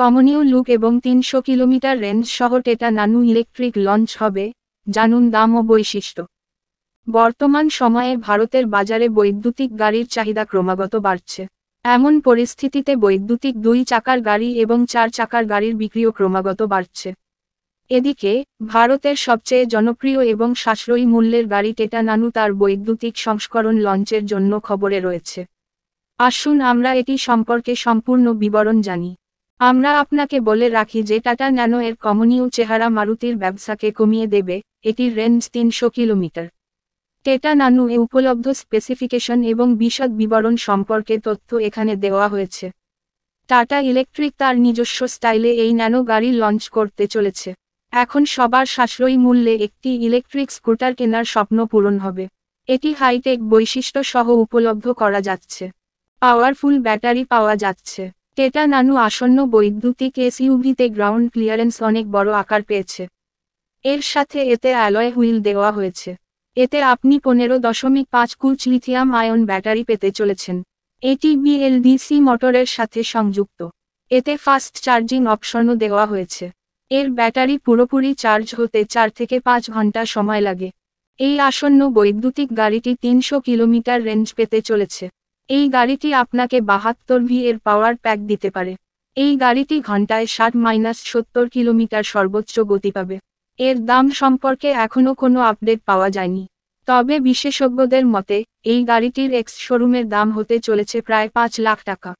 কমনীয় look এবং তিনশো kilometre range সহ টেটা নানু ইলেকট্রিক লঞ্চ হবে জানুন দাম ও বৈশিষ্ট্য বর্তমান সময়ে ভারতের বাজারে বৈদ্যুতিক গাড়ির চাহিদা ক্রমাগত বাড়ছে এমন পরিস্থিতিতে বৈদ্যুতিক দুই চাকার গাড়ি এবং চার চাকার গাড়ির বিক্রিও ক্রমাগত বাড়ছে এদিকে ভারতের সবচেয়ে জনপ্রিয় এবং সাশ্রয়ী মূল্যের গাড়ি টেটা নানু তার বৈদ্যুতিক সংস্করণ লঞ্চের জন্য খবরে রয়েছে আসুন আমরা এটি সম্পর্কে সম্পূর্ণ বিবরণ জানি আমরা আপনাকে বলে রাখি যে টাটা ন্যানো এর কমনীয় চেহারা মারুতির ব্যবসাকে কমিয়ে দেবে এটির রেঞ্জ তিনশো কিলোমিটার টেটা নানু এ উপলব্ধ স্পেসিফিকেশন এবং বিশদ বিবরণ সম্পর্কে তথ্য এখানে দেওয়া হয়েছে টাটা ইলেকট্রিক তার নিজস্ব স্টাইলে এই ন্যানো গাড়ি লঞ্চ করতে চলেছে এখন সবার সাশ্রয়ী মূল্যে একটি ইলেকট্রিক স্কুটার কেনার স্বপ্ন পূরণ হবে এটি হাইটেক বৈশিষ্ট্য সহ উপলব্ধ করা যাচ্ছে পাওয়ারফুল ব্যাটারি পাওয়া যাচ্ছে টেটা নানু আসন্ন বৈদ্যুতিক এসইউভিতে গ্রাউন্ড ক্লিয়ারেন্স অনেক বড় আকার পেয়েছে এর সাথে এতে অ্যালয় হুইল দেওয়া হয়েছে এতে আপনি পনেরো দশমিক পাঁচ কুচ লিথিয়াম আয়ন ব্যাটারি পেতে চলেছেন এটি বিএলডিসি মোটরের সাথে সংযুক্ত এতে ফাস্ট চার্জিং অপশনও দেওয়া হয়েছে এর ব্যাটারি পুরোপুরি চার্জ হতে চার থেকে পাঁচ ঘন্টা সময় লাগে এই আসন্ন বৈদ্যুতিক গাড়িটি তিনশো কিলোমিটার রেঞ্জ পেতে চলেছে এই গাড়িটি আপনাকে বাহাত্তর ভি এর পাওয়ার প্যাক দিতে পারে এই গাড়িটি ঘন্টায় ষাট মাইনাস সত্তর কিলোমিটার সর্বোচ্চ গতি পাবে এর দাম সম্পর্কে এখনও কোনো আপডেট পাওয়া যায়নি তবে বিশেষজ্ঞদের মতে এই গাড়িটির এক্স শোরুমের দাম হতে চলেছে প্রায় পাঁচ লাখ টাকা